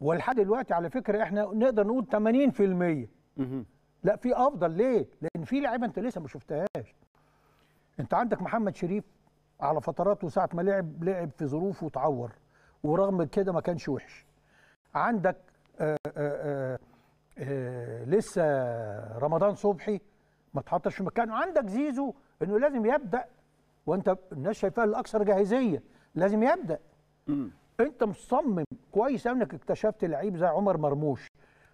ولحد دلوقتي على فكره احنا نقدر نقول 80% لا في افضل ليه؟ لان في لعيبه انت لسه ما شفتهاش. انت عندك محمد شريف على فتراته ساعه ما لعب لعب في ظروفه وتعور ورغم كده ما كانش وحش. عندك آآ آه، آآ آه، آآ آه، لسه رمضان صبحي ما اتحطش في مكانه، عندك زيزو انه لازم يبدا وانت الناس شايفاه الاكثر جاهزيه لازم يبدا. انت مصمم كويس انك اكتشفت لعيب زي عمر مرموش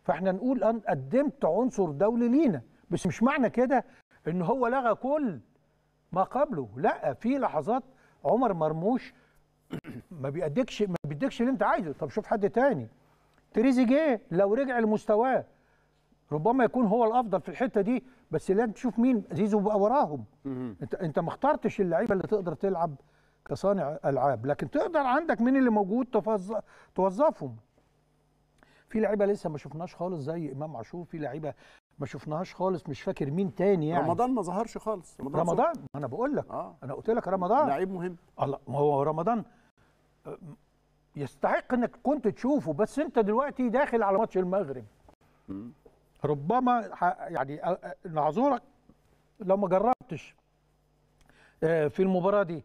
فاحنا نقول ان قدمت عنصر دولي لينا بس مش معنى كده ان هو لغى كل ما قبله لا في لحظات عمر مرموش ما بيديكش ما بيديكش اللي انت عايزه طب شوف حد تاني تريزيجيه لو رجع لمستواه ربما يكون هو الافضل في الحته دي بس لازم تشوف مين زيزو بقى وراهم انت انت ما اخترتش اللعيبه اللي تقدر تلعب كصانع العاب لكن تقدر عندك من اللي موجود توظفهم في لعيبه لسه ما شفناهاش خالص زي امام عاشور في لعيبه ما شفناهاش خالص مش فاكر مين تاني يعني رمضان ما ظهرش خالص رمضان, رمضان ما انا بقول لك آه. انا قلت لك رمضان لعيب مهم الله ما هو رمضان آه، يستحق انك كنت تشوفه بس انت دلوقتي داخل على ماتش المغرب ربما يعني آه، آه، نعذرك لو ما جربتش في المباراه دي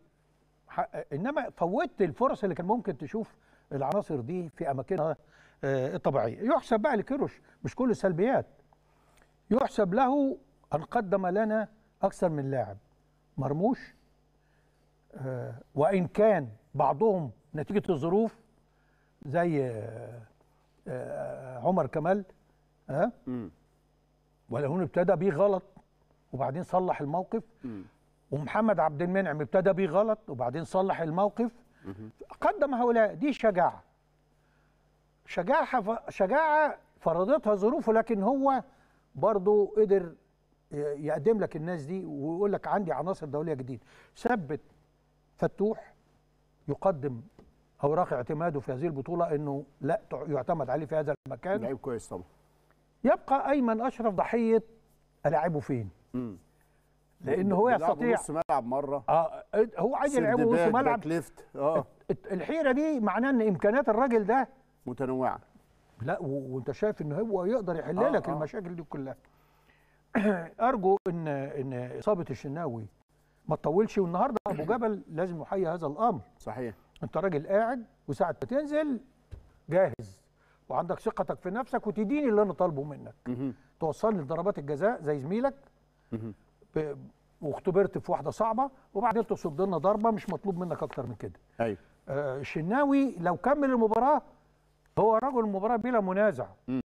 انما فوتت الفرص اللي كان ممكن تشوف العناصر دي في اماكنها آه، الطبيعيه يحسب بقى لكيروش مش كل سلبيات يحسب له ان قدم لنا اكثر من لاعب مرموش آه، وان كان بعضهم نتيجه الظروف زي آه، عمر كمال ها هون ابتدى بيه غلط وبعدين صلح الموقف ومحمد عبد المنعم ابتدى بيه غلط وبعدين صلح الموقف قدم هؤلاء دي شجاعه شجاعه شجاعه فرضتها ظروفه لكن هو برضه قدر يقدم لك الناس دي ويقول لك عندي عناصر دوليه جديده ثبت فتوح يقدم اوراق اعتماده في هذه البطوله انه لا يعتمد عليه في هذا المكان لعيب كويس طبعا يبقى ايمن اشرف ضحيه الاعبه فين؟ مم. لان هو يستطيع نص ملعب مره اه هو عايز يلعبه نص ملعب ليفت اه الحيره دي معناه ان امكانيات الراجل ده متنوعه لا وانت شايف ان هو يقدر يحل آه لك آه. المشاكل دي كلها ارجو ان ان اصابه الشناوي ما تطولش والنهارده ابو جبل لازم يحيي هذا الامر صحيح انت راجل قاعد وساعه ما تنزل جاهز وعندك ثقتك في نفسك وتديني اللي انا طالبه منك توصلني لضربات الجزاء زي زميلك واختبرت في واحده صعبه وبعدين تصد لنا ضربه مش مطلوب منك اكتر من كده ايوه آه شناوي لو كمل المباراه هو رجل المباراه بلا منازع م.